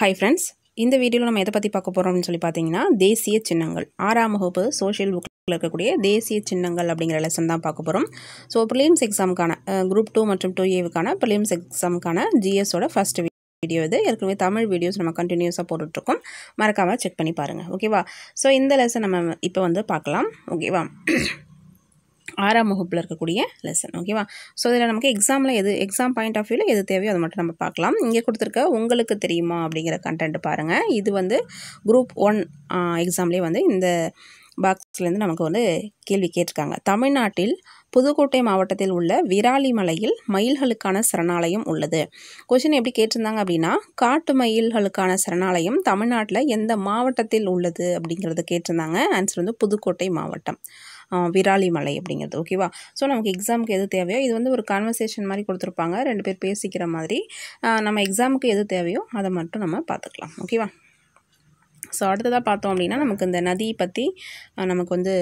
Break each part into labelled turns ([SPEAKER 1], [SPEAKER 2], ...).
[SPEAKER 1] Hi friends இந்த வீடியோவில் நம்ம எதை பற்றி பார்க்க போகிறோம் அப்படின்னு சொல்லி பார்த்தீங்கன்னா தேசிய சின்னங்கள் ஆறாம் வகுப்பு சோஷியல் புக்கில் இருக்கக்கூடிய தேசிய சின்னங்கள் அப்படிங்கிற லெசன் தான் பார்க்க போகிறோம் ஸோ ப்ரிலிம்ஸ் எக்ஸாமுக்கான குரூப் டூ மற்றும் டூ ஏவுக்கான ப்ரிலிம்ஸ் எக்ஸாமுக்கான ஜிஎஸோட ஃபஸ்ட் வீடியோ இது ஏற்கனவே தமிழ் வீடியோஸ் நம்ம கண்டினியூஸாக போட்டுட்ருக்கோம் மறக்காமல் செக் பண்ணி பாருங்கள் ஓகேவா ஸோ இந்த லெசன் நம்ம இப்போ வந்து பார்க்கலாம் ஓகேவா ஆறாம் வகுப்பில் இருக்கக்கூடிய லெசன் ஓகேவா ஸோ இதில் நமக்கு எக்ஸாமில் எது எக்ஸாம் பாயிண்ட் ஆஃப் வியூவில் எது தேவையோ அதை மட்டும் நம்ம பார்க்கலாம் இங்கே கொடுத்துருக்க உங்களுக்கு தெரியுமா அப்படிங்கிற கண்டென்ட் பாருங்கள் இது வந்து குரூப் ஒன் எக்ஸாம்லேயே வந்து இந்த பாக்ஸ்லேருந்து நமக்கு வந்து கேள்வி கேட்டிருக்காங்க தமிழ்நாட்டில் புதுக்கோட்டை மாவட்டத்தில் உள்ள விராலி மலையில் மயில்களுக்கான சரணாலயம் உள்ளது கொஷின் எப்படி கேட்டிருந்தாங்க அப்படின்னா காட்டு மயில்களுக்கான சரணாலயம் தமிழ்நாட்டில் எந்த மாவட்டத்தில் உள்ளது அப்படிங்கிறத கேட்டிருந்தாங்க ஆன்சர் வந்து புதுக்கோட்டை மாவட்டம் விராலி மலை அப்படிங்கிறது ஓகேவா ஸோ நமக்கு எக்ஸாமுக்கு எது தேவையோ இது வந்து ஒரு கான்வர்சேஷன் மாதிரி கொடுத்துருப்பாங்க ரெண்டு பேர் பேசிக்கிற மாதிரி நம்ம எக்ஸாமுக்கு எது தேவையோ அதை மட்டும் நம்ம பார்த்துக்கலாம் ஓகேவா ஸோ அடுத்ததாக பார்த்தோம் அப்படின்னா நமக்கு இந்த நதி பற்றி நமக்கு வந்து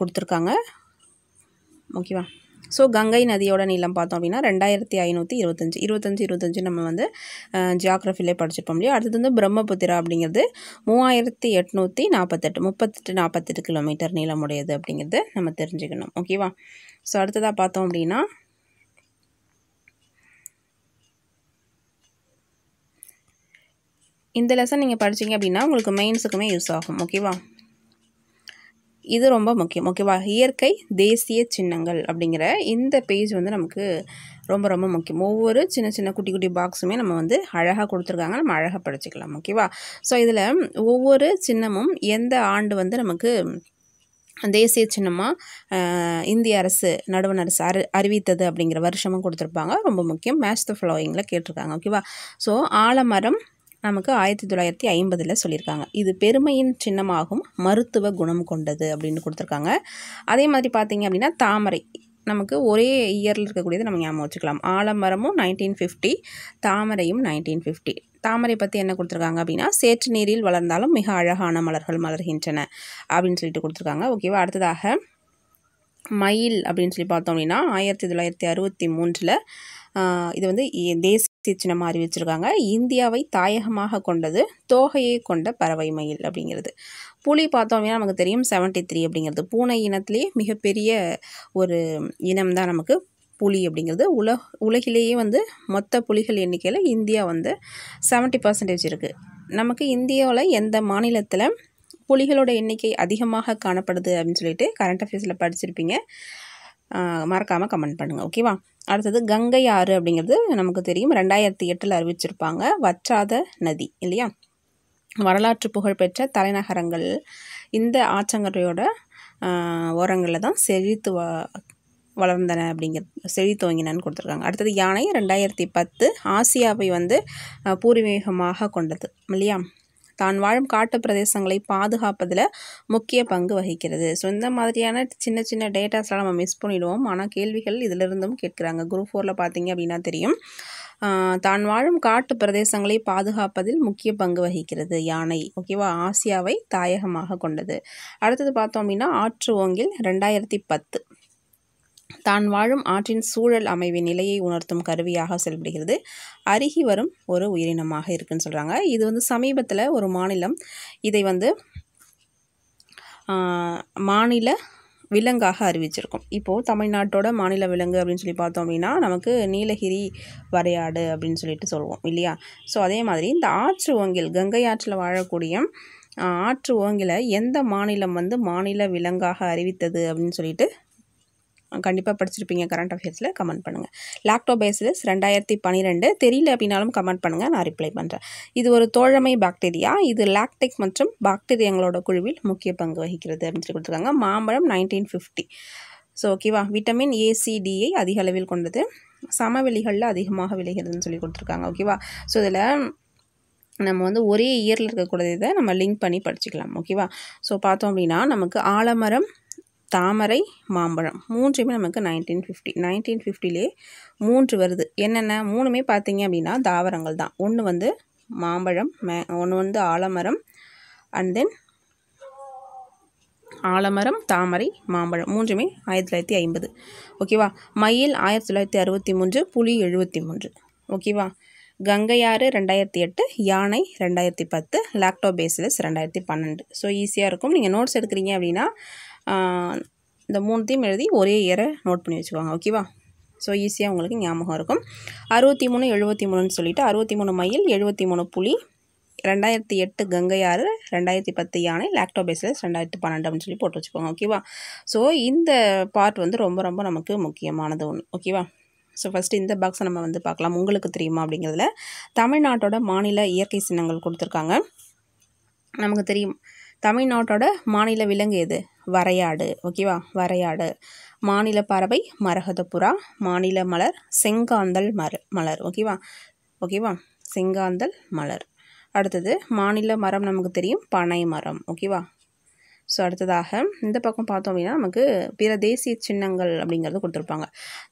[SPEAKER 1] கொடுத்துருக்காங்க ஓகேவா ஸோ கங்கை நதியோட நீளம் பார்த்தோம் அப்படின்னா ரெண்டாயிரத்தி ஐநூற்றி இருபத்தஞ்சி இருபத்தஞ்சி இருபத்தஞ்சி நம்ம வந்து ஜியாகிரஃபிலே படிச்சிருப்போம் இல்லையா அடுத்தது வந்து பிரம்மபுத்திரா அப்படிங்கிறது மூவாயிரத்தி எட்நூற்றி நாற்பத்தெட்டு முப்பத்தெட்டு நாற்பத்தெட்டு கிலோமீட்டர் உடையது அப்படிங்கிறது நம்ம தெரிஞ்சுக்கணும் ஓகேவா ஸோ அடுத்ததாக பார்த்தோம் அப்படின்னா இந்த லெசன் நீங்கள் படித்தீங்க அப்படின்னா உங்களுக்கு மெயின்ஸுக்குமே யூஸ் ஆகும் ஓகேவா இது ரொம்ப முக்கியம் ஓகேவா இயற்கை தேசிய சின்னங்கள் அப்படிங்கிற இந்த பேஜ் வந்து நமக்கு ரொம்ப ரொம்ப முக்கியம் ஒவ்வொரு சின்ன சின்ன குட்டி குட்டி பாக்ஸுமே நம்ம வந்து அழகாக கொடுத்துருக்காங்க நம்ம அழகாக படிச்சுக்கலாம் ஓகேவா ஸோ இதில் ஒவ்வொரு சின்னமும் எந்த ஆண்டு வந்து நமக்கு தேசிய சின்னமாக இந்திய அரசு நடுவண் அரசு அறி அறிவித்தது அப்படிங்கிற வருஷமும் கொடுத்துருப்பாங்க ரொம்ப முக்கியம் மேட்ச் த ஃபாலோயிங்கில் கேட்டிருக்காங்க ஓகேவா ஸோ ஆலமரம் நமக்கு ஆயிரத்தி தொள்ளாயிரத்தி ஐம்பதில் சொல்லியிருக்காங்க இது பெருமையின் சின்னமாகும் மருத்துவ குணம் கொண்டது அப்படின்னு கொடுத்துருக்காங்க அதே மாதிரி பார்த்தீங்க அப்படின்னா தாமரை நமக்கு ஒரே இயரில் இருக்கக்கூடியது நம்ம ஞாபகம் வச்சுக்கலாம் ஆலமரமும் நைன்டீன் ஃபிஃப்டி தாமரையும் நைன்டீன் ஃபிஃப்டி தாமரை பற்றி என்ன கொடுத்துருக்காங்க அப்படின்னா சேற்று நீரில் வளர்ந்தாலும் மிக அழகான மலர்கள் மலர்கின்றன அப்படின்னு சொல்லிட்டு கொடுத்துருக்காங்க ஓகேவா அடுத்ததாக மயில் அப்படின்னு சொல்லி பார்த்தோம் அப்படின்னா ஆயிரத்தி தொள்ளாயிரத்தி அறுபத்தி மூன்றில் இது வந்து தேசிய சின்னமாக அறிவிச்சிருக்காங்க இந்தியாவை தாயகமாக கொண்டது தோகையை கொண்ட பறவை மயில் அப்படிங்கிறது புலி பார்த்தோம் அப்படின்னா நமக்கு தெரியும் செவன்ட்டி த்ரீ அப்படிங்கிறது பூனை இனத்திலேயே மிகப்பெரிய ஒரு இனம் தான் நமக்கு புலி அப்படிங்கிறது உலக உலகிலேயே வந்து மொத்த புலிகள் எண்ணிக்கையில் இந்தியா வந்து செவன்ட்டி பர்சன்டேஜ் இருக்குது நமக்கு இந்தியாவில் எந்த மாநிலத்தில் புலிகளோட எண்ணிக்கை அதிகமாக காணப்படுது அப்படின்னு சொல்லிட்டு கரண்ட் அஃபேர்ஸில் படிச்சிருப்பீங்க மறக்காமல் கமெண்ட் பண்ணுங்கள் ஓகேவா அடுத்தது கங்கை ஆறு அப்படிங்கிறது நமக்கு தெரியும் ரெண்டாயிரத்தி எட்டில் அறிவிச்சிருப்பாங்க வற்றாத நதி இல்லையா வரலாற்று புகழ்பெற்ற தலைநகரங்கள் இந்த ஆற்றங்கரையோட ஓரங்களில் தான் செழித்து வ வளர்ந்தன அப்படிங்கிறது செழி துவங்கினன்னு கொடுத்துருக்காங்க அடுத்தது யானை ரெண்டாயிரத்தி பத்து ஆசியாவை வந்து பூர்வீகமாக கொண்டது இல்லையா தான் வாழும் காட்டு பிரதேசங்களை பாதுகாப்பதில் முக்கிய பங்கு வகிக்கிறது ஸோ இந்த மாதிரியான சின்ன சின்ன டேட்டாஸ்லாம் நம்ம மிஸ் பண்ணிவிடுவோம் ஆனால் கேள்விகள் இதிலிருந்தும் கேட்குறாங்க குரூப் ஃபோரில் பார்த்தீங்க அப்படின்னா தெரியும் தான் வாழும் காட்டு பிரதேசங்களை பாதுகாப்பதில் முக்கிய பங்கு வகிக்கிறது யானை ஓகேவா ஆசியாவை தாயகமாக கொண்டது அடுத்தது பார்த்தோம் அப்படின்னா ஆற்று ஓங்கில் ரெண்டாயிரத்தி பத்து தான் வாழும் ஆற்றின் சூழல் அமைவின் நிலையை உணர்த்தும் கருவியாக செயல்படுகிறது அருகி வரும் ஒரு உயிரினமாக இருக்குன்னு சொல்கிறாங்க இது வந்து சமீபத்தில் ஒரு மாநிலம் இதை வந்து மாநில விலங்காக அறிவிச்சிருக்கும் இப்போது தமிழ்நாட்டோட மாநில விலங்கு அப்படின்னு சொல்லி பார்த்தோம் அப்படின்னா நமக்கு நீலகிரி வரையாடு அப்படின்னு சொல்லிட்டு சொல்லுவோம் இல்லையா ஸோ அதே மாதிரி இந்த ஆற்று ஓங்கில் கங்கை ஆற்றில் வாழக்கூடிய ஆற்று ஓங்கில எந்த மாநிலம் வந்து மாநில விலங்காக அறிவித்தது அப்படின்னு சொல்லிட்டு கண்டிப்பாக படிச்சிருப்பீங்க கரண்ட் அஃபேர்ஸில் கமெண்ட் பண்ணுங்கள் லாக்டோபேசிலஸ் ரெண்டாயிரத்தி பன்னிரெண்டு தெரியல அப்படின்னாலும் கமெண்ட் பண்ணுங்கள் நான் ரிப்ளை பண்ணுறேன் இது ஒரு தோழமை பாக்டீரியா இது லாக்டிக் மற்றும் பாக்டீரியங்களோட குழுவில் முக்கிய பங்கு வகிக்கிறது அப்படின்னு சொல்லி கொடுத்துருக்காங்க மாம்பழம் நைன்டீன் ஃபிஃப்டி ஸோ ஓகேவா விட்டமின் ஏசிடியை அதிக அளவில் கொண்டது சமவெளிகளில் அதிகமாக விளைகிறதுன்னு சொல்லி கொடுத்துருக்காங்க ஓகேவா ஸோ இதில் நம்ம வந்து ஒரே இயரில் இருக்கக்கூடிய இதை நம்ம லிங்க் பண்ணி படிச்சுக்கலாம் ஓகேவா ஸோ பார்த்தோம் அப்படின்னா நமக்கு ஆலமரம் தாமரை மாம்பழம் மூன்றுமே நமக்கு நைன்டீன் ஃபிஃப்டி நைன்டீன் ஃபிஃப்டிலே மூன்று வருது என்னென்ன மூணுமே பார்த்தீங்க அப்படின்னா தாவரங்கள் தான் ஒன்று வந்து மாம்பழம் மே ஒன்று வந்து ஆலமரம் அண்ட் தென் ஆலமரம் தாமரை மாம்பழம் மூன்றுமே ஆயிரத்தி தொள்ளாயிரத்தி ஐம்பது ஓகேவா மயில் ஆயிரத்தி தொள்ளாயிரத்தி அறுபத்தி மூன்று புலி எழுபத்தி மூன்று ஓகேவா கங்கையாறு ரெண்டாயிரத்தி எட்டு யானை ரெண்டாயிரத்தி பத்து லாக்டோபேசிலஸ் ரெண்டாயிரத்தி பன்னெண்டு ஸோ ஈஸியாக இருக்கும் நீங்கள் நோட்ஸ் எடுக்கிறீங்க அப்படின்னா இந்த மூணுத்தையும் எழுதி ஒரே இயரை நோட் பண்ணி வச்சுக்கோங்க ஓகேவா ஸோ ஈஸியாக உங்களுக்கு ஞாபகம் இருக்கும் அறுபத்தி மூணு எழுபத்தி மூணுன்னு சொல்லிவிட்டு அறுபத்தி மூணு மைல் எழுபத்தி மூணு புலி ரெண்டாயிரத்தி எட்டு கங்கை ஆறு ரெண்டாயிரத்தி பத்து யானை லாக்டோபேசிலஸ் ரெண்டாயிரத்தி பன்னெண்டுன்னு சொல்லி போட்டு வச்சுக்கோங்க ஓகேவா ஸோ இந்த பார்ட் வந்து ரொம்ப ரொம்ப நமக்கு முக்கியமானது ஒன்று ஓகேவா ஸோ ஃபஸ்ட்டு இந்த பாக்ஸை நம்ம வந்து பார்க்கலாம் உங்களுக்கு தெரியுமா அப்படிங்கிறதுல தமிழ்நாட்டோட மாநில இயற்கை சின்னங்கள் கொடுத்துருக்காங்க நமக்கு தெரியும் தமிழ்நாட்டோட மாநில விலங்கு எது வரையாடு ஓகேவா வரையாடு மாநில பறவை மரகதபுரா மாநில மலர் செங்காந்தல் மர மலர் ஓகேவா ஓகேவா செங்காந்தல் மலர் அடுத்தது மாநில மரம் நமக்கு தெரியும் பனை மரம் ஓகேவா ஸோ அடுத்ததாக இந்த பக்கம் பார்த்தோம் அப்படின்னா நமக்கு பிற தேசிய சின்னங்கள் அப்படிங்கிறது கொடுத்துருப்பாங்க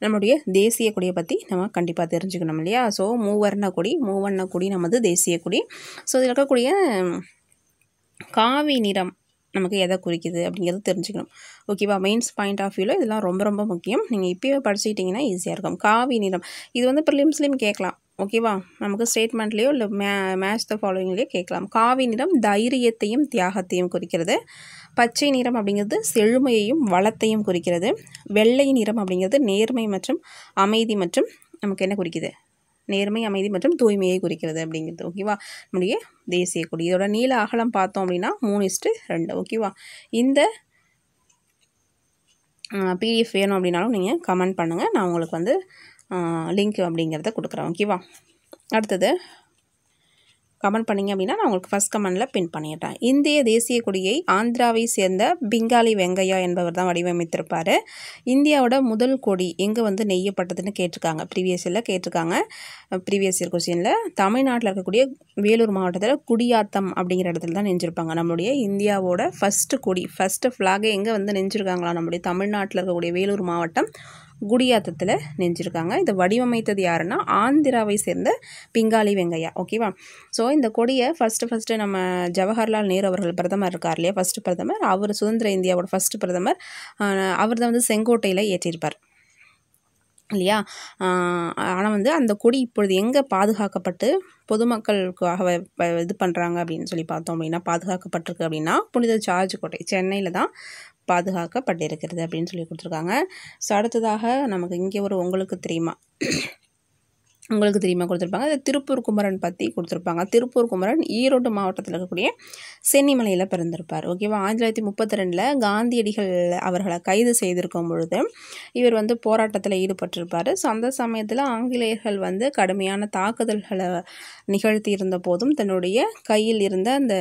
[SPEAKER 1] நம்மளுடைய தேசிய கொடியை பற்றி நம்ம கண்டிப்பாக தெரிஞ்சுக்கணும் இல்லையா ஸோ மூவர்ண கொடி மூவண்ண கொடி நமது தேசிய கொடி ஸோ இதில் இருக்கக்கூடிய காவி நிறம் நமக்கு எதை குறிக்குது அப்படிங்கிறது தெரிஞ்சுக்கணும் ஓகேவா மெயின்ஸ் பாயிண்ட் ஆஃப் வியூவில் இதெல்லாம் ரொம்ப ரொம்ப முக்கியம் நீங்கள் இப்போயே படிச்சுக்கிட்டிங்கன்னா ஈஸியாக இருக்கும் காவி நிறம் இது வந்து ப்ரிலிம்ஸ்லேயும் கேட்கலாம் ஓகேவா நமக்கு ஸ்டேட்மெண்ட்லேயோ இல்லை மே மேட்ச் த ஃபாலோவிங்லேயோ கேட்கலாம் காவி நிறம் தைரியத்தையும் தியாகத்தையும் குறிக்கிறது பச்சை நிறம் அப்படிங்கிறது செழுமையையும் வளத்தையும் குறிக்கிறது வெள்ளை நிறம் அப்படிங்கிறது நேர்மை மற்றும் அமைதி மற்றும் நமக்கு என்ன குறிக்குது நேர்மை அமைதி மற்றும் தூய்மையை குறிக்கிறது அப்படிங்கிறது ஓகேவா நம்முடைய தேசிய கொடி இதோட நீல அகலம் பார்த்தோம் அப்படின்னா மூணு இஸ்ட்டு ரெண்டு ஓகேவா இந்த பிடிஎஃப் வேணும் அப்படின்னாலும் நீங்கள் கமெண்ட் பண்ணுங்கள் நான் உங்களுக்கு வந்து லிங்க் அப்படிங்கிறத கொடுக்குறேன் ஓகேவா அடுத்தது கமெண்ட் பண்ணிங்க அப்படின்னா நான் உங்களுக்கு ஃபஸ்ட் கமெண்டில் பின் பண்ணிடுறேன் இந்திய தேசிய கொடியை ஆந்திராவை சேர்ந்த பிங்காலி வெங்கையா என்பவர் தான் வடிவமைத்திருப்பார் இந்தியாவோட முதல் கொடி எங்கே வந்து நெய்யப்பட்டதுன்னு கேட்டிருக்காங்க ப்ரீவியஸ் இயரில் கேட்டிருக்காங்க ப்ரீவியஸ் இயர் கொஸ்டினில் தமிழ்நாட்டில் இருக்கக்கூடிய வேலூர் மாவட்டத்தில் குடியாத்தம் அப்படிங்கிற இடத்துல தான் நெஞ்சிருப்பாங்க நம்மளுடைய இந்தியாவோட ஃபஸ்ட்டு கொடி ஃபஸ்ட்டு ஃப்ளாகை எங்கே வந்து நெஞ்சிருக்காங்களா நம்மளுடைய தமிழ்நாட்டில் இருக்கக்கூடிய வேலூர் மாவட்டம் குடியாத்தத்தில் நெஞ்சிருக்காங்க இதை வடிவமைத்தது யாருன்னா ஆந்திராவை சேர்ந்த பிங்காளி வெங்கையா ஓகேவா ஸோ இந்த கொடியை ஃபஸ்ட்டு ஃபஸ்ட்டு நம்ம ஜவஹர்லால் நேரு அவர்கள் பிரதமர் இருக்கார் இல்லையா ஃபஸ்ட்டு பிரதமர் அவர் சுதந்திர இந்தியாவோட ஃபஸ்ட்டு பிரதமர் அவர் தான் வந்து செங்கோட்டையில் ஏற்றிருப்பார் இல்லையா ஆனால் வந்து அந்த கொடி இப்பொழுது எங்கே பாதுகாக்கப்பட்டு பொதுமக்களுக்காக இது பண்ணுறாங்க அப்படின்னு சொல்லி பார்த்தோம் அப்படின்னா பாதுகாக்கப்பட்டிருக்கு அப்படின்னா புனித சார்ஜ் கோட்டை சென்னையில் தான் பாதுகாக்கப்பட்டிருக்கிறது அப்படின்னு சொல்லி கொடுத்துருக்காங்க ஸோ அடுத்ததாக நமக்கு இங்கே ஒரு உங்களுக்கு தெரியுமா உங்களுக்கு தெரியுமா கொடுத்துருப்பாங்க இது திருப்பூர் குமரன் பற்றி கொடுத்துருப்பாங்க திருப்பூர் குமரன் ஈரோடு மாவட்டத்தில் இருக்கக்கூடிய சென்னிமலையில் பிறந்திருப்பார் ஓகேவா ஆயிரத்தி தொள்ளாயிரத்தி முப்பத்தி ரெண்டில் காந்தியடிகள் அவர்களை கைது செய்திருக்கும் பொழுது இவர் வந்து போராட்டத்தில் ஈடுபட்டிருப்பார் ஸோ அந்த சமயத்தில் ஆங்கிலேயர்கள் வந்து கடுமையான தாக்குதல்களை நிகழ்த்தி இருந்த போதும் தன்னுடைய கையில் இருந்த அந்த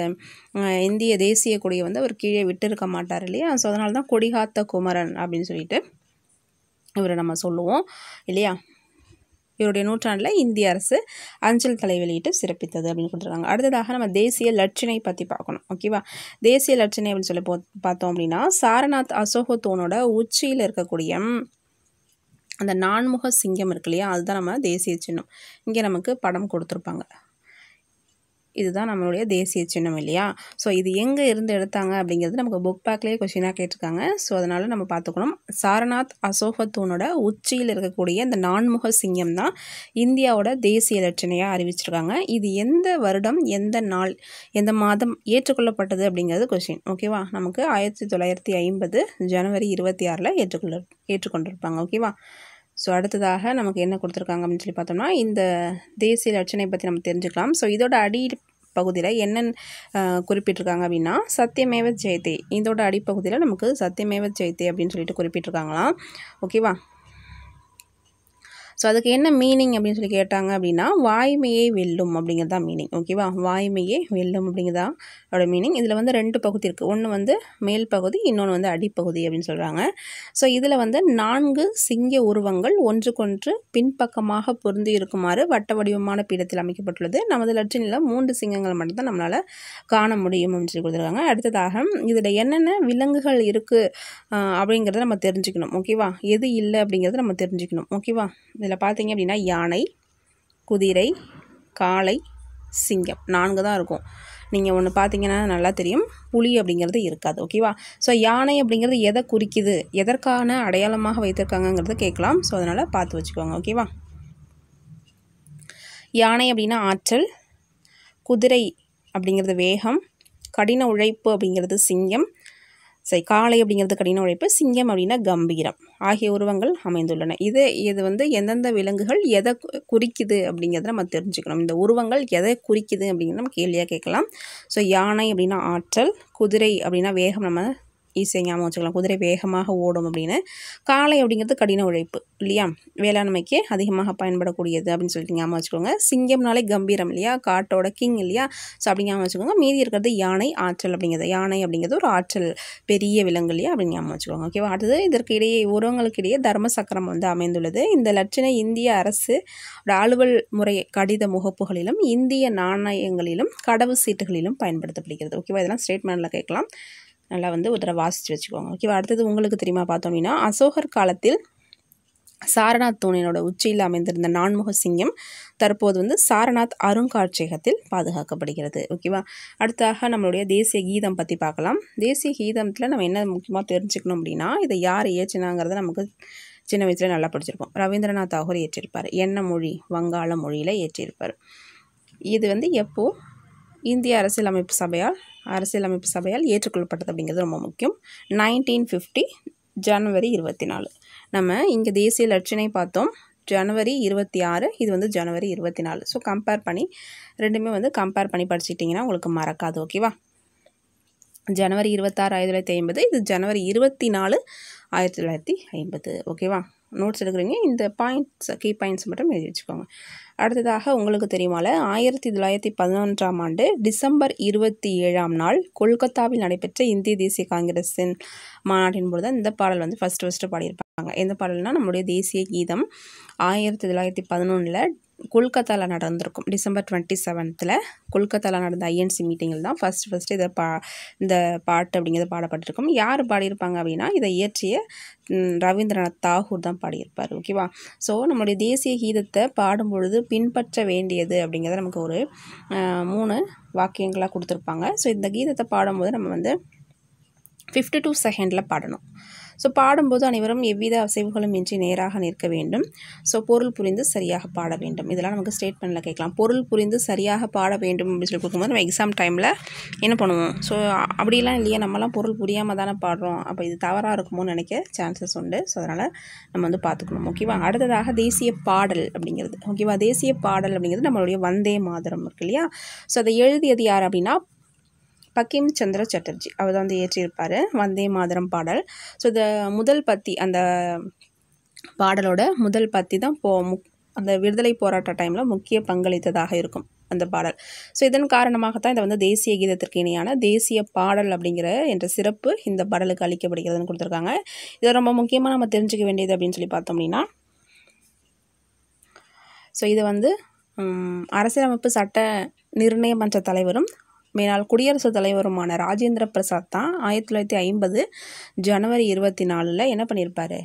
[SPEAKER 1] இந்திய தேசிய கொடியை வந்து அவர் கீழே விட்டிருக்க மாட்டார் இல்லையா ஸோ அதனால தான் கொடிகாத்த குமரன் அப்படின்னு சொல்லிட்டு இவரை நம்ம சொல்லுவோம் இல்லையா இவருடைய நூற்றாண்டில் இந்திய அரசு அஞ்சல் தலை வெளியிட்டு சிறப்பித்தது அப்படின்னு கொடுத்துருக்காங்க அடுத்ததாக நம்ம தேசிய லட்சணை பற்றி பார்க்கணும் ஓகேவா தேசிய லட்சணை அப்படின்னு சொல்லி போ பார்த்தோம் அப்படின்னா சாரநாத் அசோகத்தோனோட உச்சியில் இருக்கக்கூடிய அந்த நான்முக சிங்கம் இருக்கு இல்லையா அதுதான் நம்ம தேசிய சின்னம் இங்கே நமக்கு படம் கொடுத்துருப்பாங்க இதுதான் நம்மளுடைய தேசிய சின்னம் இல்லையா ஸோ இது எங்கே இருந்து எடுத்தாங்க அப்படிங்கிறது நமக்கு புக் பேக்லேயே கொஷினாக கேட்டிருக்காங்க ஸோ அதனால் நம்ம பார்த்துக்கணும் சாரநாத் அசோகத்தூனோட உச்சியில் இருக்கக்கூடிய இந்த நான்முக சிங்கம் தான் இந்தியாவோட தேசிய லட்சணையாக அறிவிச்சிருக்காங்க இது எந்த வருடம் எந்த நாள் எந்த மாதம் ஏற்றுக்கொள்ளப்பட்டது அப்படிங்கிறது கொஷின் ஓகேவா நமக்கு ஆயிரத்தி தொள்ளாயிரத்தி ஐம்பது ஜனவரி இருபத்தி ஆறில் ஏற்றுக்கொள்ள ஏற்றுக்கொண்டிருப்பாங்க ஓகேவா ஸோ அடுத்ததாக நமக்கு என்ன கொடுத்துருக்காங்க அப்படின்னு சொல்லி பார்த்தோம்னா இந்த தேசிய லட்சணை பற்றி நம்ம தெரிஞ்சுக்கலாம் ஸோ இதோட அடி பகுதியில் என்னென்ன குறிப்பிட்டிருக்காங்க அப்படின்னா சத்தியமேவ ஜெயத்தே இதோட அடிப்பகுதியில் நமக்கு சத்தியமேவ ஜெயத்தே அப்படின்னு சொல்லிட்டு குறிப்பிட்டிருக்காங்களாம் ஓகேவா ஸோ அதுக்கு என்ன மீனிங் அப்படின்னு சொல்லி கேட்டாங்க அப்படின்னா வாய்மையை வெல்லும் அப்படிங்கிறது தான் மீனிங் ஓகேவா வாய்மையே வெல்லும் அப்படிங்கிறதா அதோட மீனிங் இதில் வந்து ரெண்டு பகுதி இருக்குது ஒன்று வந்து மேல் பகுதி இன்னொன்று வந்து அடிப்பகுதி அப்படின்னு சொல்கிறாங்க ஸோ இதில் வந்து நான்கு சிங்க உருவங்கள் ஒன்றுக்கொன்று பின்பக்கமாக பொருந்தி இருக்குமாறு வட்ட வடிவமான பீடத்தில் அமைக்கப்பட்டுள்ளது நமது லட்சணியில் மூன்று சிங்கங்கள் மட்டும்தான் நம்மளால் காண முடியும் அப்படின்னு சொல்லி கொடுத்துருக்காங்க அடுத்ததாக இதில் என்னென்ன விலங்குகள் இருக்குது அப்படிங்கிறத நம்ம தெரிஞ்சுக்கணும் ஓகேவா எது இல்லை அப்படிங்கிறத நம்ம தெரிஞ்சுக்கணும் ஓகேவா இதில் இதில் பார்த்தீங்க அப்படின்னா யானை குதிரை காளை சிங்கம் நான்கு தான் இருக்கும் நீங்கள் ஒன்று பார்த்தீங்கன்னா நல்லா தெரியும் புலி அப்படிங்கிறது இருக்காது ஓகேவா ஸோ யானை அப்படிங்கிறது எதை குறிக்குது எதற்கான அடையாளமாக வைத்திருக்காங்கங்கிறத கேட்கலாம் ஸோ அதனால் பார்த்து வச்சுக்கோங்க ஓகேவா யானை அப்படின்னா ஆற்றல் குதிரை அப்படிங்கிறது வேகம் கடின உழைப்பு அப்படிங்கிறது சிங்கம் சரி காளை அப்படிங்கிறது கடின உழைப்பு சிங்கம் அப்படின்னா கம்பீரம் ஆகிய உருவங்கள் அமைந்துள்ளன இது இது வந்து எந்தெந்த விலங்குகள் எதை குறிக்குது அப்படிங்கிறத நம்ம தெரிஞ்சுக்கணும் இந்த உருவங்கள் எதை குறிக்குது அப்படிங்கிறத நம்ம கேள்வியாக கேட்கலாம் ஸோ யானை அப்படின்னா ஆற்றல் குதிரை அப்படின்னா வேகம் நம்ம ஈஸியாக ஞாபகம் வச்சுக்கலாம் குதிரை வேகமாக ஓடும் அப்படின்னு காலை அப்படிங்கிறது கடின உழைப்பு இல்லையா வேளாண்மைக்கு அதிகமாக பயன்படக்கூடியது அப்படின்னு சொல்லிட்டு ஞாபகம் வச்சுக்கோங்க சிங்கம்னாலே கம்பீரம் இல்லையா காட்டோட கிங் இல்லையா ஸோ அப்படி ஞாபகம் வச்சுக்கோங்க மீதி இருக்கிறது யானை ஆற்றல் அப்படிங்கிறது யானை அப்படிங்கிறது ஒரு ஆற்றல் பெரிய விலங்கு இல்லையா அப்படின்னு ஞாபகம் வச்சுக்கோங்க ஓகேவா அடுத்தது இதற்கு இடையே உறவங்களுக்கு இடையே தர்ம சக்கரம் வந்து அமைந்துள்ளது இந்த லட்சணை இந்திய அரசு அலுவல் முறை கடித முகப்புகளிலும் இந்திய நாணயங்களிலும் கடவு சீட்டுகளிலும் பயன்படுத்தப்படுகிறது ஓகேவா இதெல்லாம் ஸ்டேட்மெண்ட்டில் கேட்கலாம் நல்லா வந்து ஒரு தடவை வாசித்து வச்சுக்கோங்க ஓகேவா அடுத்தது உங்களுக்கு தெரியுமா பார்த்தோம் அப்படின்னா அசோகர் காலத்தில் சாரநாத் தூணினோட உச்சியில் அமைந்திருந்த நான்முக சிங்கம் தற்போது வந்து சாரநாத் அருங்காட்சியகத்தில் பாதுகாக்கப்படுகிறது ஓகேவா அடுத்தாக நம்மளுடைய தேசிய கீதம் பற்றி பார்க்கலாம் தேசிய கீதத்தில் நம்ம என்ன முக்கியமாக தெரிஞ்சுக்கணும் அப்படின்னா இதை யார் இயற்றினாங்கிறத நமக்கு சின்ன வயசில் நல்லா படிச்சிருப்போம் ரவீந்திரநாத் தாகூர் ஏற்றிருப்பார் என்ன மொழி வங்காள மொழியில் ஏற்றிருப்பார் இது வந்து எப்போது இந்திய அரசியலமைப்பு சபையால் அரசியலமைப்பு சபையால் ஏற்றுக்கொள்ளப்பட்டது அப்படிங்கிறது ரொம்ப முக்கியம் நைன்டீன் ஃபிஃப்டி ஜனவரி இருபத்தி நாலு நம்ம இங்கே தேசிய லட்சணை பார்த்தோம் ஜனவரி இருபத்தி ஆறு இது வந்து ஜனவரி இருபத்தி நாலு ஸோ கம்பேர் பண்ணி ரெண்டுமே வந்து கம்பேர் பண்ணி படிச்சிட்டிங்கன்னா உங்களுக்கு மறக்காது ஓகேவா ஜனவரி இருபத்தாறு ஆயிரத்தி தொள்ளாயிரத்தி ஐம்பது இது ஜனவரி இருபத்தி நாலு ஆயிரத்தி தொள்ளாயிரத்தி ஐம்பது ஓகேவா நோட்ஸ் எடுக்கிறீங்க இந்த பாயிண்ட்ஸ் கீ பாயிண்ட்ஸ் மட்டும் எழுதி வச்சுக்கோங்க அடுத்ததாக உங்களுக்கு தெரியுமால ஆயிரத்தி தொள்ளாயிரத்தி பதினொன்றாம் ஆண்டு டிசம்பர் இருபத்தி ஏழாம் நாள் கொல்கத்தாவில் நடைபெற்ற இந்திய தேசிய காங்கிரஸின் மாநாட்டின் போது தான் இந்த பாடல் வந்து ஃபஸ்ட்டு ஃபஸ்ட்டு பாடியிருப்பாங்க எந்த பாடல்னால் நம்முடைய தேசிய கீதம் ஆயிரத்தி தொள்ளாயிரத்தி பதினொன்றில் கொல்கத்தாவில் நடந்திருக்கும் டிசம்பர் டுவெண்ட்டி செவன்த்தில் கொல்கத்தாவில் நடந்த ஐஎன்சி மீட்டிங்கில் தான் ஃபஸ்ட் ஃபஸ்ட்டு இதை பா இந்த பாட்டு அப்படிங்கிறது பாடப்பட்டிருக்கும் யார் பாடியிருப்பாங்க அப்படின்னா இதை இயற்றிய ரவீந்திரநாத் தாகூர் தான் பாடியிருப்பார் ஓகேவா ஸோ நம்மளுடைய தேசிய கீதத்தை பாடும்பொழுது பின்பற்ற வேண்டியது அப்படிங்கிறத நமக்கு ஒரு மூணு வாக்கியங்களாக கொடுத்துருப்பாங்க ஸோ இந்த கீதத்தை பாடும்போது நம்ம வந்து ஃபிஃப்டி டூ செகண்டில் பாடணும் ஸோ பாடும்போது அனைவரும் எவ்வித அசைவுகளும் இன்றி நேராக நிற்க வேண்டும் ஸோ பொருள் புரிந்து சரியாக பாட வேண்டும் இதெல்லாம் நமக்கு ஸ்டேட்மெண்ட்டில் கேட்கலாம் பொருள் புரிந்து சரியாக பாட வேண்டும் அப்படின்னு சொல்லி கொடுக்கும்போது நம்ம எக்ஸாம் டைமில் என்ன பண்ணுவோம் ஸோ அப்படிலாம் இல்லையா நம்மலாம் பொருள் புரியாமல் தானே பாடுறோம் அப்போ இது தவறாக இருக்குமோன்னு நினைக்க சான்சஸ் உண்டு ஸோ அதனால் நம்ம வந்து பார்த்துக்கணும் ஓகேவா அடுத்ததாக தேசிய பாடல் அப்படிங்கிறது ஓகேவா தேசிய பாடல் அப்படிங்கிறது நம்மளுடைய வந்தே மாதிரம் இருக்கு இல்லையா ஸோ அதை எழுதியது யார் அப்படின்னா பக்கிம் சந்திர சட்டர்ஜி அவர் தான் வந்து ஏற்றியிருப்பார் வந்தே மாதரம் பாடல் ஸோ இந்த முதல் பத்தி அந்த பாடலோட முதல் பத்தி தான் போ முக் அந்த விடுதலை போராட்ட டைமில் முக்கிய பங்களித்ததாக இருக்கும் அந்த பாடல் ஸோ இதன் காரணமாக தான் இதை வந்து தேசிய கீதத்திற்கு இணையான தேசிய பாடல் அப்படிங்கிற என்ற சிறப்பு இந்த பாடலுக்கு அளிக்கப்படுகிறதுன்னு கொடுத்துருக்காங்க இதை ரொம்ப முக்கியமாக நம்ம தெரிஞ்சுக்க வேண்டியது அப்படின்னு சொல்லி பார்த்தோம் அப்படின்னா ஸோ இதை வந்து அரசியலமைப்பு சட்ட நிர்ணய மன்ற தலைவரும் மேலால் குடியரசுத் தலைவருமான ராஜேந்திர பிரசாத் தான் ஆயிரத்தி தொள்ளாயிரத்தி ஐம்பது ஜனவரி இருபத்தி நாலில் என்ன பண்ணியிருப்பார்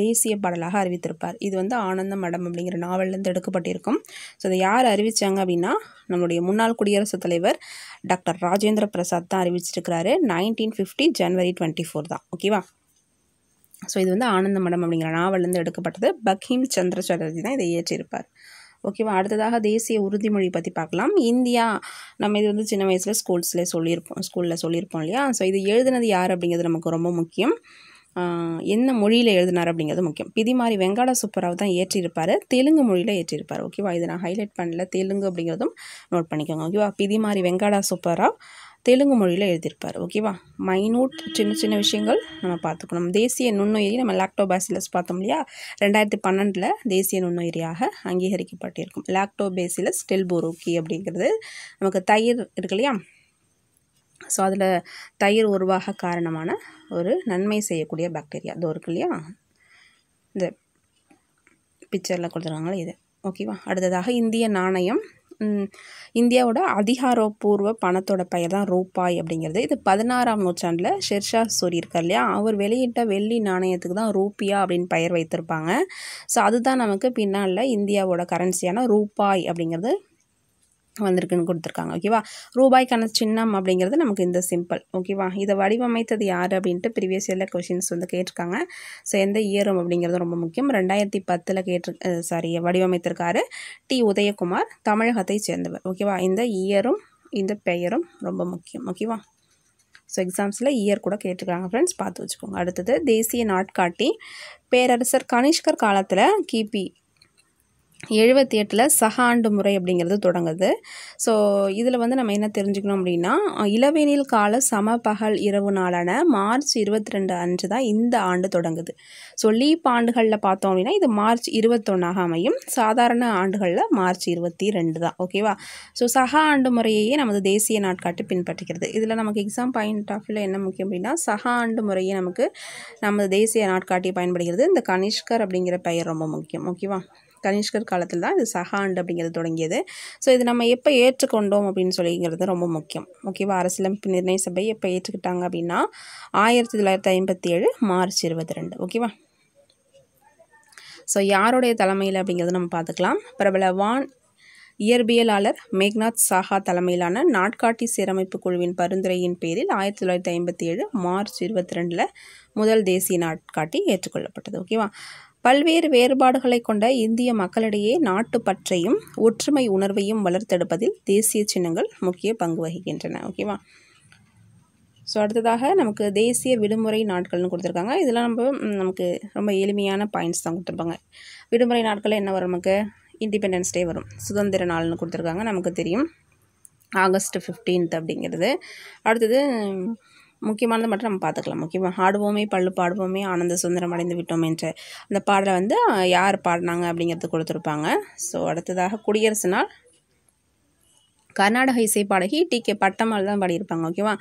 [SPEAKER 1] தேசிய பாடலாக அறிவித்திருப்பார் இது வந்து ஆனந்த மடம் அப்படிங்கிற நாவல்லேருந்து எடுக்கப்பட்டிருக்கும் ஸோ இதை யார் அறிவித்தாங்க அப்படின்னா நம்மளுடைய முன்னாள் குடியரசுத் தலைவர் டாக்டர் ராஜேந்திர பிரசாத் தான் அறிவிச்சிருக்கிறாரு நைன்டீன் ஃபிஃப்டி ஜனவரி டுவெண்ட்டி ஃபோர் தான் ஓகேவா ஸோ இது வந்து ஆனந்த மடம் அப்படிங்கிற நாவல்லேருந்து எடுக்கப்பட்டது பக்ஹீம் சந்திர சட்டர்ஜி தான் இதை இயற்றியிருப்பார் ஓகேவா அடுத்ததாக தேசிய உறுதிமொழி பற்றி பார்க்கலாம் இந்தியா நம்ம இது வந்து சின்ன வயசில் ஸ்கூல்ஸில் சொல்லியிருப்போம் ஸ்கூலில் சொல்லியிருப்போம் இல்லையா ஸோ இது எழுதினது யார் அப்படிங்கிறது நமக்கு ரொம்ப முக்கியம் என்ன மொழியில் எழுதினார் அப்படிங்கிறது முக்கியம் பிதிமாரி வெங்காட சுப்பராவ் தான் ஏற்றியிருப்பார் தெலுங்கு மொழியில் ஏற்றிருப்பார் ஓகேவா இதை நான் ஹைலைட் பண்ணல தெலுங்கு அப்படிங்கிறதும் நோட் பண்ணிக்கோங்க ஓகேவா பிதிமாரி வெங்காடா சுப்பராவ் தெலுங்கு மொழியில் எழுதியிருப்பார் ஓகேவா மைனூட் சின்ன சின்ன விஷயங்கள் நம்ம பார்த்துக்கணும் தேசிய நுண்ணுயிரி நம்ம லாக்டோபேசிலஸ் பார்த்தோம் இல்லையா ரெண்டாயிரத்தி பன்னெண்டில் தேசிய நுண்ணுயிரியாக அங்கீகரிக்கப்பட்டிருக்கும் லாக்டோபேசிலஸ் டெல்போரோக்கி அப்படிங்கிறது நமக்கு தயிர் இருக்கு இல்லையா ஸோ அதில் தயிர் உருவாக காரணமான ஒரு நன்மை செய்யக்கூடிய பாக்டீரியா அது இருக்கு இல்லையா இந்த பிக்சரில் கொடுத்துருக்காங்களே இது ஓகேவா அடுத்ததாக இந்திய நாணயம் இந்தியாவோட அதிகாரப்பூர்வ பணத்தோட பெயர் தான் ரூபாய் அப்படிங்கிறது இது பதினாறாம் நூற்றாண்டில் ஷெர்ஷா சூரி இருக்கார் இல்லையா அவர் வெளியிட்ட வெள்ளி நாணயத்துக்கு தான் ரூபியா அப்படின்னு பெயர் வைத்திருப்பாங்க ஸோ அதுதான் நமக்கு பின்னால் இந்தியாவோட கரன்சியான ரூபாய் அப்படிங்கிறது வந்திருக்குன்னு கொடுத்துருக்காங்க ஓகேவா ரூபாய்க்கான சின்னம் அப்படிங்கிறது நமக்கு இந்த சிம்பிள் ஓகேவா இதை வடிவமைத்தது யார் அப்படின்ட்டு ப்ரீவியஸ் இயரில் கொஷின்ஸ் வந்து கேட்டிருக்காங்க ஸோ எந்த இயரும் அப்படிங்கிறது ரொம்ப முக்கியம் ரெண்டாயிரத்தி பத்தில் கேட்டு சாரி வடிவமைத்திருக்காரு டி உதயகுமார் தமிழகத்தை சேர்ந்தவர் ஓகேவா இந்த இயரும் இந்த பெயரும் ரொம்ப முக்கியம் ஓகேவா ஸோ எக்ஸாம்ஸில் இயர் கூட கேட்டிருக்காங்க ஃப்ரெண்ட்ஸ் பார்த்து வச்சுக்கோங்க அடுத்தது தேசிய நாட்காட்டி பேரரசர் கனிஷ்கர் காலத்தில் கிபி எழுபத்தி எட்டில் சக ஆண்டு முறை அப்படிங்கிறது தொடங்குது ஸோ இதில் வந்து நம்ம என்ன தெரிஞ்சுக்கணும் அப்படின்னா இளவெனில் கால சம பகல் இரவு நாளான மார்ச் இருபத்தி ரெண்டு அன்று தான் இந்த ஆண்டு தொடங்குது ஸோ லீப் ஆண்டுகளில் பார்த்தோம் அப்படின்னா இது மார்ச் இருபத்தொன்னாக அமையும் சாதாரண ஆண்டுகளில் மார்ச் இருபத்தி ரெண்டு தான் ஓகேவா ஸோ சக ஆண்டு முறையையே நமது தேசிய நாட்காட்டு பின்பற்றுகிறது இதில் நமக்கு எக்ஸாம் பாயிண்ட் ஆஃப் வியூவில் என்ன முக்கியம் அப்படின்னா சக ஆண்டு முறையே நமக்கு நமது தேசிய நாட்காட்டி பயன்படுகிறது இந்த கனிஷ்கர் அப்படிங்கிற பெயர் ரொம்ப முக்கியம் ஓகேவா கனிஷ்கர் காலத்தில் தான் இது சஹாண்ட் அப்படிங்கிறது தொடங்கியது ஸோ இது நம்ம எப்போ ஏற்றுக்கொண்டோம் அப்படின்னு சொல்லிங்கிறது ரொம்ப முக்கியம் ஓகேவா அரசியலமைப்பு நிர்ணய சபை எப்போ ஏற்றுக்கிட்டாங்க அப்படின்னா ஆயிரத்தி தொள்ளாயிரத்தி ஐம்பத்தி ஏழு மார்ச் இருபத்தி ரெண்டு ஓகேவா ஸோ யாருடைய தலைமையில் அப்படிங்கிறது நம்ம பார்த்துக்கலாம் பிரபல வான் இயற்பியலாளர் மேக்நாத் சாஹா தலைமையிலான நாட்காட்டி சீரமைப்பு குழுவின் பரிந்துரையின் பேரில் ஆயிரத்தி தொள்ளாயிரத்தி ஐம்பத்தி ஏழு மார்ச் இருபத்தி ரெண்டில் முதல் தேசிய நாட்காட்டி ஏற்றுக்கொள்ளப்பட்டது ஓகேவா பல்வேறு வேறுபாடுகளை கொண்ட இந்திய மக்களிடையே நாட்டுப்பற்றையும் ஒற்றுமை உணர்வையும் வளர்த்தெடுப்பதில் தேசிய சின்னங்கள் முக்கிய பங்கு வகிக்கின்றன ஓகேவா ஸோ அடுத்ததாக நமக்கு தேசிய விடுமுறை நாட்கள்னு கொடுத்துருக்காங்க இதெல்லாம் நம்ம நமக்கு ரொம்ப எளிமையான பாயிண்ட்ஸ் தான் கொடுத்துருப்பாங்க விடுமுறை நாட்களில் என்ன வரும் நமக்கு இண்டிபெண்டன்ஸ் டே வரும் சுதந்திர நாள்னு கொடுத்துருக்காங்க நமக்கு தெரியும் ஆகஸ்ட் ஃபிஃப்டீன்த் அப்படிங்கிறது அடுத்தது முக்கியமானது மட்டும் நம்ம பார்த்துக்கலாம் முக்கியமாக ஆடுவோமே பல்லு பாடுவோமே ஆனந்த சுந்தரம் அடைந்து விட்டோம் என்ற அந்த பாடலை வந்து யார் பாடினாங்க அப்படிங்கிறது கொடுத்துருப்பாங்க ஸோ அடுத்ததாக குடியரசு நாள் கர்நாடக இசை பாடகி டி கே பட்டம்மாள் தான் பாடியிருப்பாங்க ஓகேவா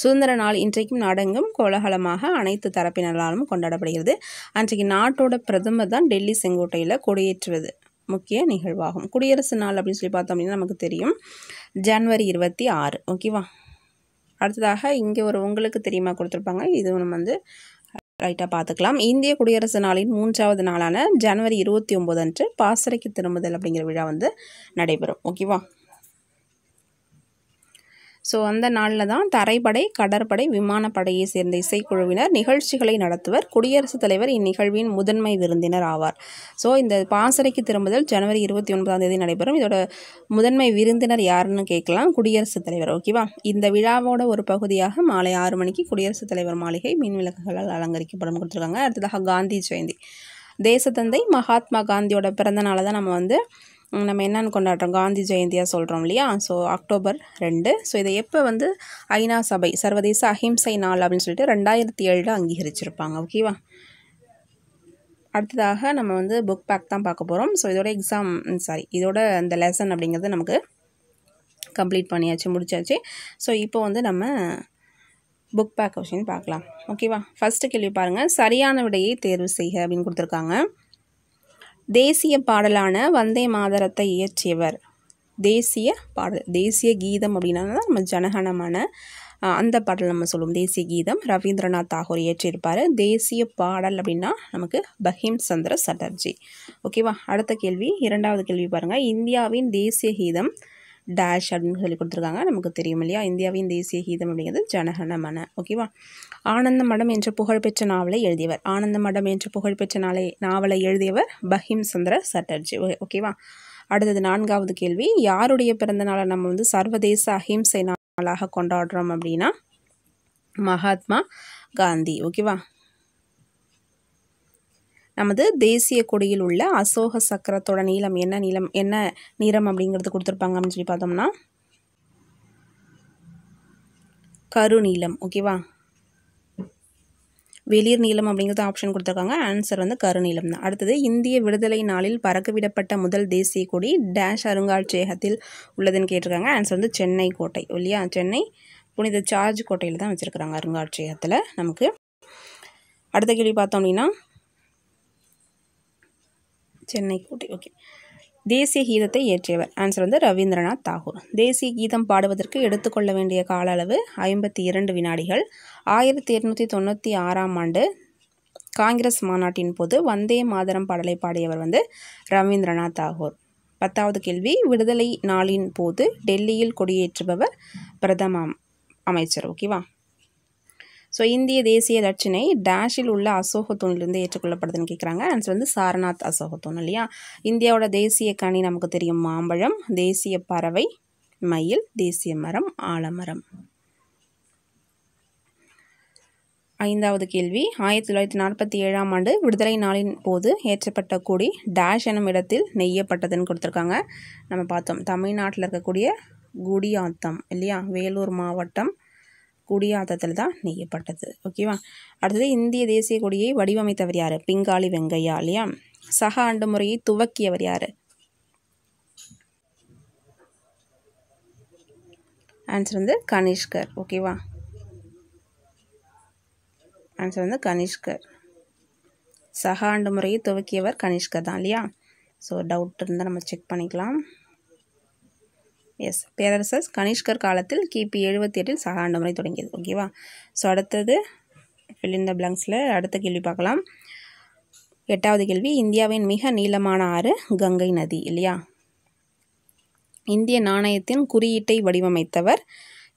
[SPEAKER 1] சுதந்திர நாள் இன்றைக்கும் நாடெங்கும் கோலாகலமாக அனைத்து தரப்பினராலும் கொண்டாடப்படுகிறது அன்றைக்கு நாட்டோட பிரதமர் தான் டெல்லி செங்கோட்டையில் கொடியேற்றுவது முக்கிய நிகழ்வாகும் குடியரசு நாள் அப்படின்னு சொல்லி பார்த்தோம் அப்படின்னா நமக்கு தெரியும் ஜனவரி இருபத்தி ஆறு ஓகேவா அடுத்ததாக இங்கே ஒரு உங்களுக்கு தெரியுமா கொடுத்துருப்பாங்க இதுவும் வந்து ரைட்டாக பார்த்துக்கலாம் இந்திய குடியரசு நாளின் மூன்றாவது நாளான ஜனவரி இருபத்தி ஒம்பது அன்று பாசறைக்கு திரும்புதல் அப்படிங்கிற விழா வந்து நடைபெறும் ஓகேவா ஸோ அந்த நாளில் தான் தரைப்படை கடற்படை விமானப்படையை சேர்ந்த இசைக்குழுவினர் நிகழ்ச்சிகளை நடத்துவர் குடியரசுத் தலைவர் இந்நிகழ்வின் முதன்மை விருந்தினர் ஆவார் ஸோ இந்த பாசறைக்கு திரும்புதல் ஜனவரி இருபத்தி ஒன்பதாம் தேதி நடைபெறும் இதோட முதன்மை விருந்தினர் யாருன்னு கேட்கலாம் குடியரசுத் தலைவர் ஓகேவா இந்த விழாவோட ஒரு பகுதியாக மாலை ஆறு மணிக்கு குடியரசுத் தலைவர் மாளிகை மின் விளக்குகளால் அலங்கரிக்கப்படும் கொடுத்துருக்காங்க அடுத்ததாக காந்தி ஜெயந்தி தேசத்தந்தை மகாத்மா காந்தியோட பிறந்த நாளை தான் நம்ம வந்து நம்ம என்னென்னு கொண்டாடுறோம் காந்தி ஜெயந்தியாக சொல்கிறோம் இல்லையா ஸோ அக்டோபர் ரெண்டு ஸோ இதை எப்போ வந்து ஐநா சபை சர்வதேச அஹிம்சை நாள் அப்படின்னு சொல்லிட்டு ரெண்டாயிரத்தி ஏழில் அங்கீகரிச்சிருப்பாங்க ஓகேவா அடுத்ததாக நம்ம வந்து புக் பேக் தான் பார்க்க போகிறோம் ஸோ இதோட எக்ஸாம் சாரி இதோட அந்த லெசன் அப்படிங்கிறது நமக்கு கம்ப்ளீட் பண்ணியாச்சு முடிச்சாச்சு ஸோ இப்போ வந்து நம்ம புக் பேக் கொஷின் பார்க்கலாம் ஓகேவா ஃபஸ்ட்டு கேள்வி பாருங்கள் சரியான விடையை தேர்வு செய்க அப்படின்னு கொடுத்துருக்காங்க தேசிய பாடலான வந்தே மாதரத்தை இயற்றியவர் தேசிய பாடல் தேசிய கீதம் அப்படின்னா நம்ம ஜனகணமான அந்த பாடல் நம்ம சொல்லுவோம் தேசிய கீதம் ரவீந்திரநாத் தாகூர் இயற்றியிருப்பார் தேசிய பாடல் அப்படின்னா நமக்கு பஹிம் சந்திர சட்டர்ஜி ஓகேவா அடுத்த கேள்வி இரண்டாவது கேள்வி பாருங்கள் இந்தியாவின் தேசிய கீதம் டேஷ் அப்படின்னு சொல்லி கொடுத்துருக்காங்க நமக்கு தெரியும் இல்லையா இந்தியாவின் தேசிய கீதம் அப்படிங்கிறது ஜனகன மன ஓகேவா ஆனந்த மடம் என்ற புகழ்பெற்ற நாவலை எழுதியவர் ஆனந்த மடம் என்ற புகழ்பெற்ற நாளை நாவலை எழுதியவர் பஹிம் சந்திர சட்டர்ஜி ஓகேவா அடுத்தது நான்காவது கேள்வி யாருடைய பிறந்த நாளை நம்ம வந்து சர்வதேச அஹிம்சை நாளாக கொண்டாடுறோம் அப்படின்னா மகாத்மா காந்தி ஓகேவா நமது தேசிய கொடியில் உள்ள அசோக சக்கரத்தோட நீளம் என்ன நீளம் என்ன நிறம் அப்படிங்கிறது கொடுத்துருப்பாங்க அப்படின்னு சொல்லி பார்த்தோம்னா கருநீளம் ஓகேவா வெளிர் நீளம் அப்படிங்கிறது ஆப்ஷன் கொடுத்துருக்காங்க ஆன்சர் வந்து கருநீளம் தான் அடுத்தது இந்திய விடுதலை நாளில் பறக்கவிடப்பட்ட முதல் தேசிய கொடி டேஷ் அருங்காட்சியகத்தில் உள்ளதுன்னு கேட்டிருக்காங்க ஆன்சர் வந்து சென்னை கோட்டை இல்லையா சென்னை புனித சார்ஜ் கோட்டையில் தான் வச்சுருக்குறாங்க அருங்காட்சியகத்தில் நமக்கு அடுத்த கேள்வி பார்த்தோம் அப்படின்னா சென்னை கோட்டை ஓகே தேசிய கீதத்தை இயற்றியவர் ஆன்சர் வந்து ரவீந்திரநாத் தாகூர் தேசிய கீதம் பாடுவதற்கு எடுத்துக்கொள்ள வேண்டிய கால அளவு ஐம்பத்தி இரண்டு வினாடிகள் ஆயிரத்தி எட்நூற்றி தொண்ணூற்றி ஆறாம் ஆண்டு காங்கிரஸ் மாநாட்டின் போது வந்தே மாதரம் பாடலை பாடியவர் வந்து ரவீந்திரநாத் தாகூர் பத்தாவது கேள்வி விடுதலை நாளின் போது டெல்லியில் கொடியேற்றுபவர் பிரதம அமைச்சர் ஓகேவா ஸோ இந்திய தேசிய இலட்சினை டேஷில் உள்ள அசோக தூணிலிருந்து ஏற்றுக்கொள்ளப்படுதுன்னு கேட்குறாங்க ஆன்சர் வந்து சாரநாத் அசோக தூண் இல்லையா இந்தியாவோட தேசிய கனி நமக்கு தெரியும் மாம்பழம் தேசிய பறவை மயில் தேசிய மரம் ஆலமரம் ஐந்தாவது கேள்வி ஆயிரத்தி தொள்ளாயிரத்தி நாற்பத்தி ஏழாம் ஆண்டு விடுதலை நாளின் போது ஏற்றப்பட்ட கொடி டேஷ் எனும் இடத்தில் நெய்யப்பட்டதுன்னு கொடுத்துருக்காங்க நம்ம பார்த்தோம் தமிழ்நாட்டில் இருக்கக்கூடிய குடியாத்தம் இல்லையா வேலூர் மாவட்டம் குடியாத்தத்தில் தான் நெய்யப்பட்டது ஓகேவா அடுத்தது இந்திய தேசிய கொடியை வடிவமைத்தவர் யார் பிங்காளி வெங்கையா இல்லையா சக ஆண்டு முறையை துவக்கியவர் யார் ஆன்சர் வந்து கனிஷ்கர் ஓகேவா ஆன்சர் வந்து கனிஷ்கர் சக ஆண்டு முறையை துவக்கியவர் கனிஷ்கர் தான் இல்லையா ஸோ டவுட் இருந்தால் நம்ம செக் பண்ணிக்கலாம் எஸ் பேரரசர் கனிஷ்கர் காலத்தில் கிபி எழுபத்தி எட்டில் சகாண்ட முறை தொடங்கியது ஓகேவா ஸோ அடுத்தது ஃபில்லின் த பிளங்க்ஸில் அடுத்த கேள்வி பார்க்கலாம் எட்டாவது கேள்வி இந்தியாவின் மிக நீளமான ஆறு கங்கை நதி இல்லையா இந்திய நாணயத்தின் குறியீட்டை வடிவமைத்தவர்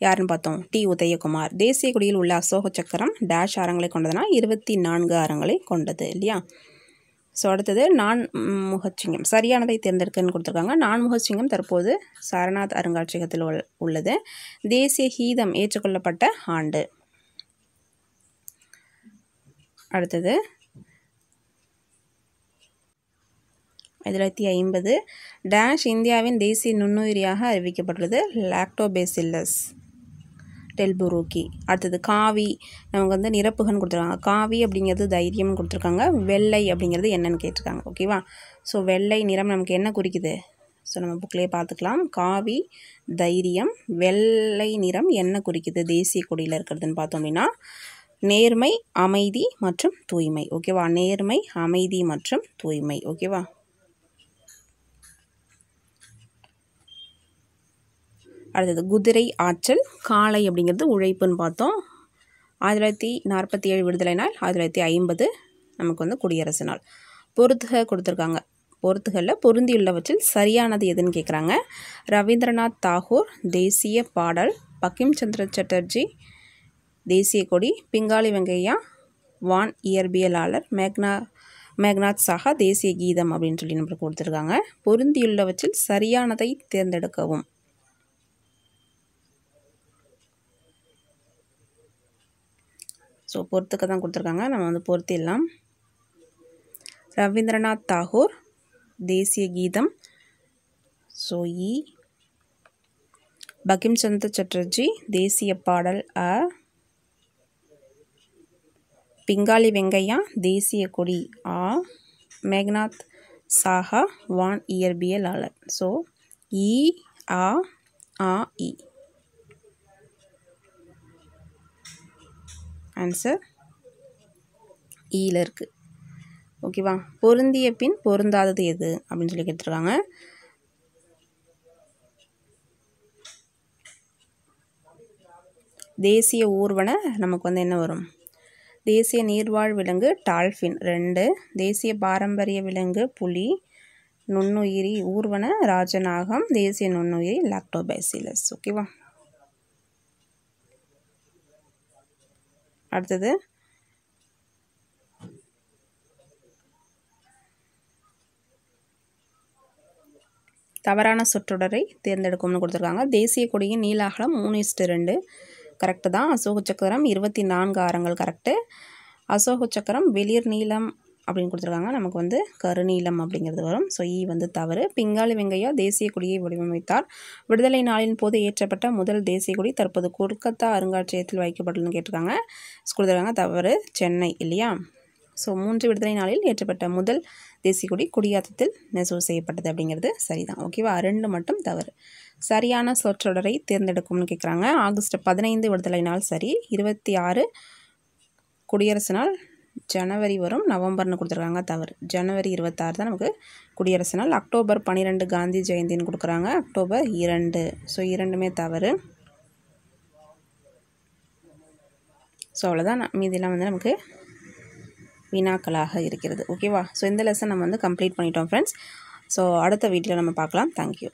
[SPEAKER 1] யாருன்னு பார்த்தோம் டி உதயகுமார் தேசிய குடியில் உள்ள அசோக சக்கரம் டேஷ் ஆரங்களை கொண்டதுனால் இருபத்தி நான்கு ஆரங்களை கொண்டது இல்லையா ஸோ அடுத்தது நான் முகச்சிங்கம் சரியானதை தேர்ந்தெடுக்கன்னு கொடுத்துருக்காங்க நான் முகச்சிங்கம் தற்போது சாரநாத் அருங்காட்சியகத்தில் உள்ளது தேசிய ஹீதம் ஏற்றுக்கொள்ளப்பட்ட ஆண்டு அடுத்தது தொள்ளாயிரத்தி ஐம்பது டேஷ் இந்தியாவின் தேசிய நுண்ணுயிரியாக அறிவிக்கப்பட்டுள்ளது லாக்டோபேசில்லஸ் டெல்புரோக்கி அடுத்தது காவி நமக்கு வந்து நிரப்புகன் கொடுத்துருக்காங்க காவி அப்படிங்கிறது தைரியம்னு கொடுத்துருக்காங்க வெள்ளை அப்படிங்கிறது என்னன்னு கேட்டிருக்காங்க ஓகேவா ஸோ வெள்ளை நிறம் நமக்கு என்ன குறிக்குது ஸோ நம்ம புக்லேயே பார்த்துக்கலாம் காவி தைரியம் வெள்ளை நிறம் என்ன குறிக்குது தேசிய கொடியில் இருக்கிறதுன்னு பார்த்தோம் அப்படின்னா நேர்மை அமைதி மற்றும் தூய்மை ஓகேவா நேர்மை அமைதி மற்றும் தூய்மை ஓகேவா அடுத்தது குதிரை ஆற்றல் காளை அப்படிங்கிறது உழைப்புன்னு பார்த்தோம் ஆயிரத்தி தொள்ளாயிரத்தி நாற்பத்தி ஏழு விடுதலை நாள் ஆயிரத்தி தொள்ளாயிரத்தி ஐம்பது நமக்கு வந்து குடியரசு நாள் பொருத்துக கொடுத்துருக்காங்க பொருத்துகளில் பொருந்தியுள்ளவற்றில் சரியானது எதுன்னு கேட்குறாங்க ரவீந்திரநாத் தாகூர் தேசிய பாடல் பக்கிம் சந்திர சட்டர்ஜி தேசிய கொடி பிங்காளி வெங்கையா வான் இயற்பியலாளர் மேக்னா மேக்நாத் சாஹா தேசிய கீதம் அப்படின்னு சொல்லி நம்மளுக்கு கொடுத்துருக்காங்க பொருந்தியுள்ளவற்றில் சரியானதை தேர்ந்தெடுக்கவும் ஸோ பொறுத்துக்க தான் கொடுத்துருக்காங்க நம்ம வந்து பொருத்திடலாம் ரவீந்திரநாத் தாகூர் தேசிய கீதம் ஸோ இ e. பகிம் பங்கிம்சந்திர சட்டர்ஜி தேசிய பாடல் அ பிங்காளி வெங்கையா தேசிய கொடி ஆ மேக்நாத் சாஹா வான் இயற்பியலாளர் ஸோ இ e, ஆ ஆ இ ஆன்சர் ஈயில் இருக்குது ஓகேவா பொருந்திய பின் பொருந்தாதது எது அப்படின்னு சொல்லி கேட்டிருக்காங்க தேசிய ஊர்வன நமக்கு வந்து என்ன வரும் தேசிய நீர்வாழ் விலங்கு டால்ஃபின் ரெண்டு தேசிய பாரம்பரிய விலங்கு புலி நுண்ணுயிரி ஊர்வன ராஜநாகம் தேசிய நுண்ணுயிரி லாக்டோபைசிலஸ் ஓகேவா அடுத்தது தவறான சொற்றொடரை தேர்ந்தெடுக்கும்னு கொடுத்துருக்காங்க தேசிய கொடியின் நீலாகலம் மூணு இஸ்டு ரெண்டு கரெக்டு தான் அசோக சக்கரம் இருபத்தி நான்கு ஆரங்கள் கரெக்டு அசோக சக்கரம் வெளிர் நீளம் அப்படின்னு கொடுத்துருக்காங்க நமக்கு வந்து கருநீலம் அப்படிங்கிறது வரும் ஸோ ஈ வந்து தவறு பிங்காளி வெங்கையா தேசிய கொடியை வடிவமைத்தார் விடுதலை நாளின் போது ஏற்றப்பட்ட முதல் தேசிய கொடி தற்போது கொல்கத்தா அருங்காட்சியகத்தில் வைக்கப்பட்டுள்ளன்னு கேட்டிருக்காங்க கொடுத்துருக்காங்க தவறு சென்னை இல்லையா ஸோ மூன்று விடுதலை நாளில் ஏற்றப்பட்ட முதல் தேசிய கொடி குடியாத்தத்தில் நெசவு செய்யப்பட்டது அப்படிங்கிறது சரிதான் ஓகேவா ரெண்டு மட்டும் தவறு சரியான சொற்றொடரை தேர்ந்தெடுக்கும்னு கேட்குறாங்க ஆகஸ்ட் பதினைந்து விடுதலை நாள் சரி இருபத்தி ஆறு குடியரசு நாள் ஜனவரி வரும் நவம்பர்னு கொடுத்துருக்காங்க தவறு ஜனவரி இருபத்தாறு தான் நமக்கு குடியரசு நாள் அக்டோபர் பன்னிரெண்டு காந்தி ஜெயந்தின்னு கொடுக்குறாங்க அக்டோபர் இரண்டு ஸோ இரண்டுமே தவறு ஸோ அவ்வளோதான் மீதிலாம் வந்து நமக்கு வினாக்களாக இருக்கிறது ஓகேவா ஸோ இந்த லெசன் நம்ம வந்து கம்ப்ளீட் பண்ணிட்டோம் ஃப்ரெண்ட்ஸ் ஸோ அடுத்த வீட்டில் நம்ம பார்க்கலாம் தேங்க்யூ